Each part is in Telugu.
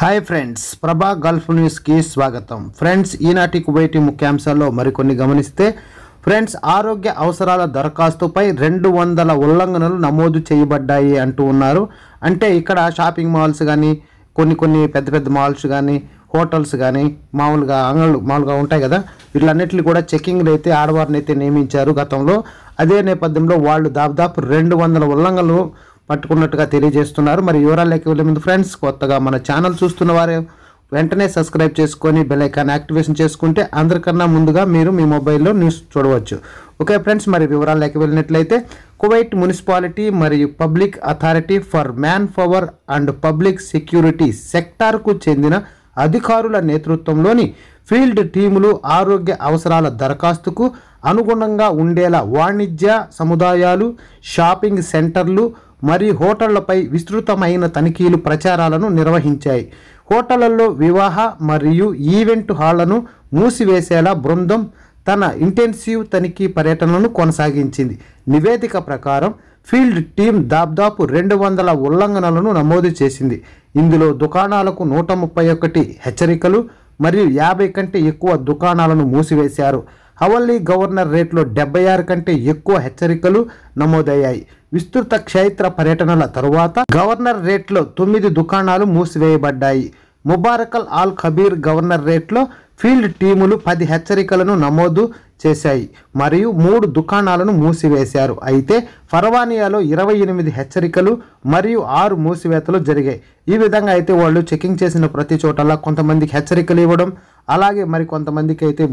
హాయ్ ఫ్రెండ్స్ ప్రభా గల్ఫ్ న్యూస్కి స్వాగతం ఫ్రెండ్స్ ఈనాటి కువైటి ముఖ్యాంశాల్లో మరికొన్ని గమనిస్తే ఫ్రెండ్స్ ఆరోగ్య అవసరాల దరఖాస్తుపై రెండు వందల ఉల్లంఘనలు నమోదు చేయబడ్డాయి అంటూ ఉన్నారు అంటే ఇక్కడ షాపింగ్ మాల్స్ కానీ కొన్ని కొన్ని పెద్ద పెద్ద మాల్స్ కానీ హోటల్స్ కానీ మామూలుగా అంగళ్ళు మామూలుగా ఉంటాయి కదా వీళ్ళన్నిటిని కూడా చెక్కింగ్లు అయితే ఆడవారిని అయితే నియమించారు గతంలో అదే నేపథ్యంలో వాళ్ళు దాదాపు రెండు వందల ఉల్లంఘనలు పట్టుకున్నట్టుగా తెలియజేస్తున్నారు మరి వివరాల్లోకి వెళ్ళే ముందు ఫ్రెండ్స్ కొత్తగా మన ఛానల్ చూస్తున్న వారే వెంటనే సబ్స్క్రైబ్ చేసుకొని బెల్ఐకాన్ యాక్టివేషన్ చేసుకుంటే అందరికన్నా ముందుగా మీరు మీ మొబైల్లో న్యూస్ చూడవచ్చు ఓకే ఫ్రెండ్స్ మరి వివరాలకి వెళ్ళినట్లయితే కువైట్ మున్సిపాలిటీ మరియు public authority for manpower and public security సెక్టార్కు చెందిన అధికారుల నేతృత్వంలోని ఫీల్డ్ టీములు ఆరోగ్య అవసరాల దరఖాస్తుకు అనుగుణంగా ఉండేలా వాణిజ్య సముదాయాలు షాపింగ్ సెంటర్లు మరియు హోటళ్లపై విస్తృతమైన తనిఖీలు ప్రచారాలను నిర్వహించాయి హోటళ్లలో వివాహ మరియు ఈవెంట్ హాళ్లను మూసివేసేలా బృందం తన ఇంటెన్సివ్ తనిఖీ పర్యటనను కొనసాగించింది నివేదిక ప్రకారం ఫీల్డ్ టీం దాదాపు రెండు వందల ఉల్లంఘనలను నమోదు చేసింది ఇందులో దుకాణాలకు నూట ముప్పై ఒకటి హెచ్చరికలు మరియు యాభై కంటే ఎక్కువ దుకాణాలను మూసివేశారు హవల్లీ గవర్నర్ రేట్లో డెబ్బై ఆరు కంటే ఎక్కువ హెచ్చరికలు నమోదయ్యాయి విస్తృత క్షేత్ర పర్యటనల తరువాత గవర్నర్ రేట్లో తొమ్మిది దుకాణాలు మూసివేయబడ్డాయి ముబారకల్ ఆల్ ఖబీర్ గవర్నర్ రేట్లో ఫీల్డ్ టీములు పది హెచ్చరికలను నమోదు చేశాయి మరియు మూడు దుకాణాలను మూసివేశారు అయితే ఫర్వానియాలో ఇరవై ఎనిమిది హెచ్చరికలు మరియు ఆరు మూసివేతలు జరిగాయి ఈ విధంగా అయితే వాళ్ళు చెకింగ్ చేసిన ప్రతి చోటలా కొంతమందికి హెచ్చరికలు ఇవ్వడం అలాగే మరి కొంతమందికి అయితే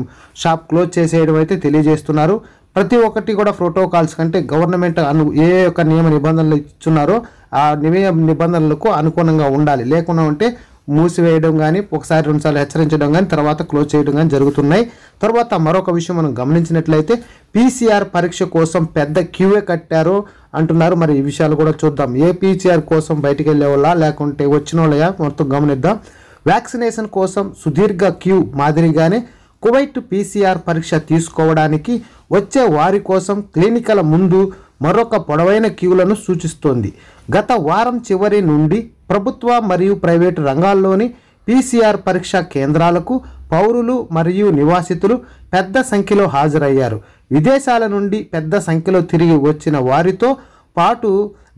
షాప్ క్లోజ్ చేసేయడం అయితే తెలియజేస్తున్నారు ప్రతి ఒక్కటి కూడా ప్రోటోకాల్స్ కంటే గవర్నమెంట్ అను ఏ యొక్క నియమ నిబంధనలు ఇచ్చున్నారో ఆ నియమ నిబంధనలకు అనుగుణంగా ఉండాలి లేకుండా ఉంటే మూసివేయడం కానీ ఒకసారి రెండుసార్లు హెచ్చరించడం కానీ తర్వాత క్లోజ్ చేయడం కానీ జరుగుతున్నాయి తర్వాత మరొక విషయం మనం గమనించినట్లయితే పీసీఆర్ పరీక్ష కోసం పెద్ద క్యూఏ కట్టారు అంటున్నారు మరి ఈ విషయాలు కూడా చూద్దాం ఏ పీసీఆర్ కోసం బయటికి వెళ్ళే వాళ్ళ లేకుంటే వచ్చిన వాళ్ళయా మొత్తం గమనిద్దాం వ్యాక్సినేషన్ కోసం సుదీర్ఘ క్యూ మాదిరిగానే కువైట్ పీసీఆర్ పరీక్ష తీసుకోవడానికి వచ్చే వారి కోసం క్లినికల ముందు మరొక పొడవైన క్యూలను సూచిస్తోంది గత వారం చివరి నుండి ప్రభుత్వ మరియు ప్రైవేటు రంగాల్లోని పీసీఆర్ పరీక్షా కేంద్రాలకు పౌరులు మరియు నివాసితులు పెద్ద సంఖ్యలో హాజరయ్యారు విదేశాల నుండి పెద్ద సంఖ్యలో తిరిగి వచ్చిన వారితో పాటు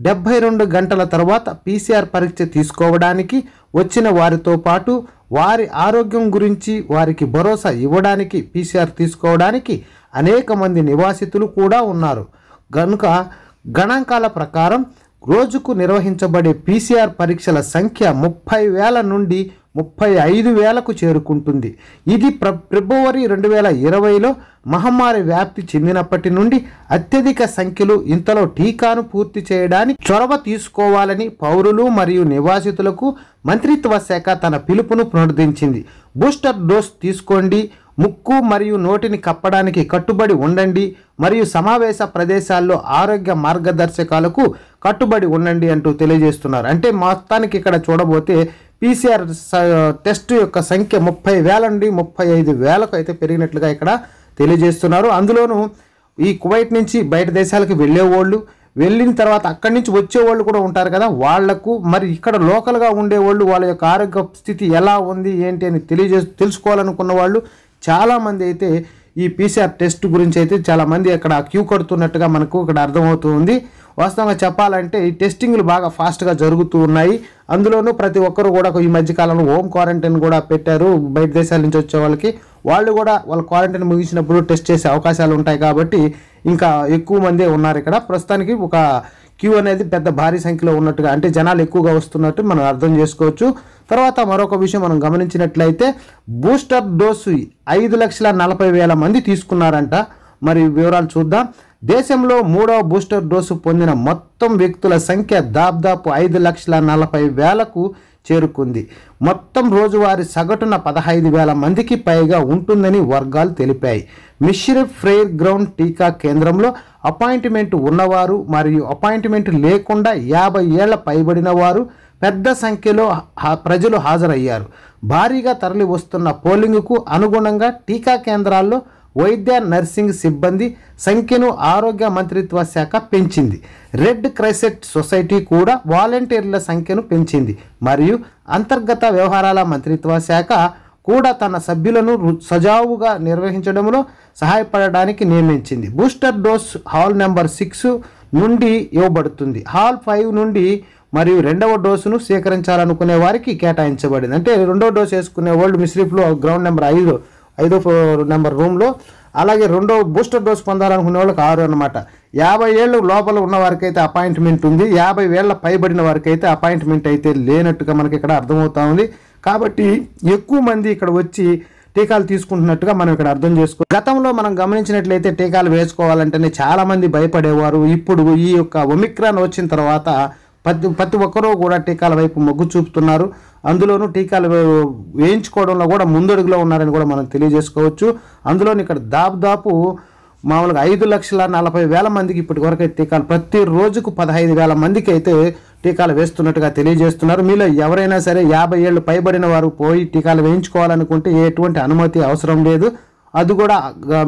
డెబ్బై రెండు గంటల తర్వాత పీసీఆర్ పరీక్ష తీసుకోవడానికి వచ్చిన వారితో పాటు వారి ఆరోగ్యం గురించి వారికి భరోసా ఇవ్వడానికి పీసీఆర్ తీసుకోవడానికి అనేక మంది నివాసితులు కూడా ఉన్నారు కనుక గణాంకాల ప్రకారం రోజుకు నిర్వహించబడే పీసీఆర్ పరీక్షల సంఖ్య ముప్పై వేల నుండి ముప్పై ఐదు వేలకు చేరుకుంటుంది ఇది ప్ర ఫిబ్రవరి రెండు వేల ఇరవైలో మహమ్మారి వ్యాప్తి చెందినప్పటి నుండి అత్యధిక సంఖ్యలో ఇంతలో టీకాను పూర్తి చేయడానికి చొరవ తీసుకోవాలని పౌరులు మరియు నివాసితులకు మంత్రిత్వ శాఖ తన పిలుపును పునరుద్ధరించింది బూస్టర్ డోస్ తీసుకోండి ముక్కు మరియు నోటిని కప్పడానికి కట్టుబడి ఉండండి మరియు సమావేశ ప్రదేశాల్లో ఆరోగ్య మార్గదర్శకాలకు కట్టుబడి ఉండండి అంటూ తెలియజేస్తున్నారు అంటే మొత్తానికి ఇక్కడ చూడబోతే పీసీఆర్ టెస్ట్ యొక్క సంఖ్య ముప్పై వేల నుండి ముప్పై ఐదు వేలకు అయితే పెరిగినట్లుగా ఇక్కడ తెలియజేస్తున్నారు అందులోనూ ఈ కువైట్ నుంచి బయట దేశాలకు వెళ్ళేవాళ్ళు వెళ్ళిన తర్వాత అక్కడి నుంచి వచ్చేవాళ్ళు కూడా ఉంటారు కదా వాళ్లకు మరి ఇక్కడ లోకల్గా ఉండేవాళ్ళు వాళ్ళ యొక్క ఆరోగ్య స్థితి ఎలా ఉంది ఏంటి అని తెలియజే తెలుసుకోవాలనుకున్న వాళ్ళు చాలామంది అయితే ఈ పీసీఆర్ టెస్ట్ గురించి అయితే చాలామంది అక్కడ క్యూ కడుతున్నట్టుగా మనకు ఇక్కడ అర్థమవుతుంది వాస్తవంగా చెప్పాలంటే ఈ టెస్టింగ్లు బాగా ఫాస్ట్గా జరుగుతూ ఉన్నాయి అందులోనూ ప్రతి ఒక్కరు కూడా ఈ మధ్యకాలంలో హోమ్ క్వారంటైన్ కూడా పెట్టారు బయట దేశాల నుంచి వచ్చే వాళ్ళకి వాళ్ళు కూడా వాళ్ళ క్వారంటైన్ ముగించినప్పుడు టెస్ట్ చేసే అవకాశాలు ఉంటాయి కాబట్టి ఇంకా ఎక్కువ మందే ఉన్నారు ఇక్కడ ప్రస్తుతానికి ఒక క్యూ అనేది పెద్ద భారీ సంఖ్యలో ఉన్నట్టుగా అంటే జనాలు ఎక్కువగా వస్తున్నట్టు మనం అర్థం చేసుకోవచ్చు తర్వాత మరొక విషయం మనం గమనించినట్లయితే బూస్టర్ డోసు ఐదు లక్షల నలభై వేల మంది తీసుకున్నారంట మరి వివరాలు చూద్దాం దేశంలో మూడవ బూస్టర్ డోసు పొందిన మొత్తం వ్యక్తుల సంఖ్య దాదాపు ఐదు లక్షల నలభై వేలకు చేరుకుంది మొత్తం రోజువారీ సగటున పదహైదు వేల మందికి పైగా ఉంటుందని వర్గాలు తెలిపాయి మిష్రిఫ్ ఫ్రేర్ గ్రౌండ్ టీకా కేంద్రంలో అపాయింట్మెంట్ ఉన్నవారు మరియు అపాయింట్మెంట్ లేకుండా యాభై ఏళ్ల పైబడిన వారు పెద్ద సంఖ్యలో ప్రజలు హాజరయ్యారు భారీగా తరలి వస్తున్న పోలింగ్కు అనుగుణంగా టీకా కేంద్రాల్లో వైద్య నర్సింగ్ సిబ్బంది సంఖ్యను ఆరోగ్య మంత్రిత్వ శాఖ పెంచింది రెడ్ క్రైసెట్ సొసైటీ కూడా వాలంటీర్ల సంఖ్యను పెంచింది మరియు అంతర్గత వ్యవహారాల మంత్రిత్వ శాఖ కూడా తన సభ్యులను సజావుగా నిర్వహించడంలో సహాయపడడానికి నియమించింది booster dose hall number six నుండి ఇవ్వబడుతుంది హాల్ ఫైవ్ నుండి మరియు రెండవ డోసును సేకరించాలనుకునే వారికి కేటాయించబడింది అంటే రెండవ డోసు వేసుకునే వరల్డ్ మిస్రీఫ్లో గ్రౌండ్ నెంబర్ ఐదు ఐదో నెంబర్ రూమ్లో అలాగే రెండో బూస్టర్ డోస్ పొందాలనుకునే వాళ్ళకి ఆరు అనమాట యాభై ఏళ్ళు లోపల ఉన్న వారికైతే అపాయింట్మెంట్ ఉంది యాభై వేళ్ల పైబడిన వారికైతే అపాయింట్మెంట్ అయితే లేనట్టుగా మనకి ఇక్కడ అర్థమవుతా ఉంది కాబట్టి ఎక్కువ మంది ఇక్కడ వచ్చి టీకాలు తీసుకుంటున్నట్టుగా మనం ఇక్కడ అర్థం చేసుకో గతంలో మనం గమనించినట్లయితే టీకాలు వేసుకోవాలంటేనే చాలామంది భయపడేవారు ఇప్పుడు ఈ యొక్క ఒమిక్రాన్ వచ్చిన తర్వాత ప్రతి ప్రతి ఒక్కరూ కూడా టీకాల వైపు మొగ్గు చూపుతున్నారు అందులోనూ టీకాలు వేయించుకోవడంలో కూడా ముందడుగులో ఉన్నారని కూడా మనం తెలియజేసుకోవచ్చు అందులోని ఇక్కడ దాపు మామూలుగా ఐదు లక్షల నలభై వేల మందికి ఇప్పటి వరకు టీకాలు ప్రతి రోజుకు పదహైదు వేల మందికి అయితే టీకాలు వేస్తున్నట్టుగా తెలియజేస్తున్నారు మీలో ఎవరైనా సరే యాభై ఏళ్ళు పైబడిన వారు పోయి టీకాలు వేయించుకోవాలనుకుంటే ఎటువంటి అనుమతి అవసరం లేదు అది కూడా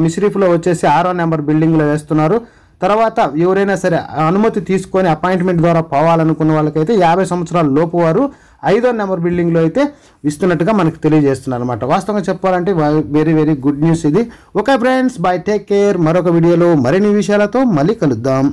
మిస్రీఫ్లో వచ్చేసి ఆరో నెంబర్ బిల్డింగ్లో వేస్తున్నారు తర్వాత ఎవరైనా సరే అనుమతి తీసుకొని అపాయింట్మెంట్ ద్వారా పోవాలనుకున్న వాళ్ళకైతే యాభై సంవత్సరాల లోపు వారు ఐదో నెంబర్ బిల్డింగ్లో అయితే ఇస్తున్నట్టుగా మనకు తెలియజేస్తున్నారు అనమాట వాస్తవంగా చెప్పాలంటే వెరీ వెరీ గుడ్ న్యూస్ ఇది okay friends bye take care మరొక వీడియోలో మరిన్ని విషయాలతో మళ్ళీ కలుద్దాం